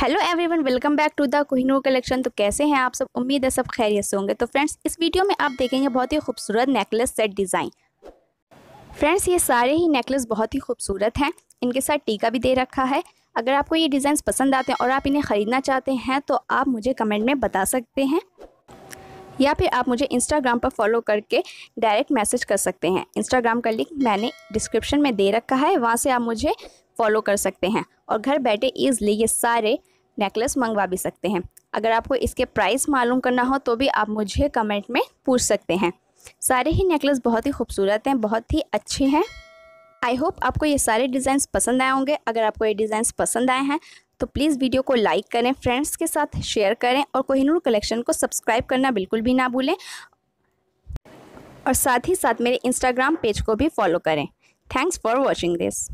hello everyone welcome back to the Kohinoor collection तो कैसे हैं आप सब उम्मीद है सब खैरियत से होंगे तो फ्रेंड्स इस वीडियो में आप देखेंगे बहुत ही खूबसूरत नेकलेस सेट डिज़ाइन फ्रेंड्स ये सारे ही नेकलेस बहुत ही खूबसूरत हैं इनके साथ टीका भी दे रखा है अगर आपको ये डिज़ाइन पसंद आते हैं और आप इन्हें ख़रीदना चाहते हैं तो आप मुझे कमेंट में बता सकते हैं या फिर आप मुझे इंस्टाग्राम पर फॉलो करके डायरेक्ट मैसेज कर सकते हैं इंस्टाग्राम का लिंक मैंने डिस्क्रिप्शन में दे रखा है वहाँ से आप मुझे फॉलो कर सकते हैं और घर बैठे ईजली ये सारे नेकलेस मंगवा भी सकते हैं अगर आपको इसके प्राइस मालूम करना हो तो भी आप मुझे कमेंट में पूछ सकते हैं सारे ही नेकलेस बहुत ही खूबसूरत हैं बहुत ही अच्छे हैं आई होप आपको ये सारे डिज़ाइंस पसंद आए होंगे अगर आपको ये डिज़ाइंस पसंद आए हैं तो प्लीज़ वीडियो को लाइक करें फ्रेंड्स के साथ शेयर करें और कोहिनूर कलेक्शन को सब्सक्राइब करना बिल्कुल भी ना भूलें और साथ ही साथ मेरे इंस्टाग्राम पेज को भी फॉलो करें थैंक्स फॉर वॉचिंग दिस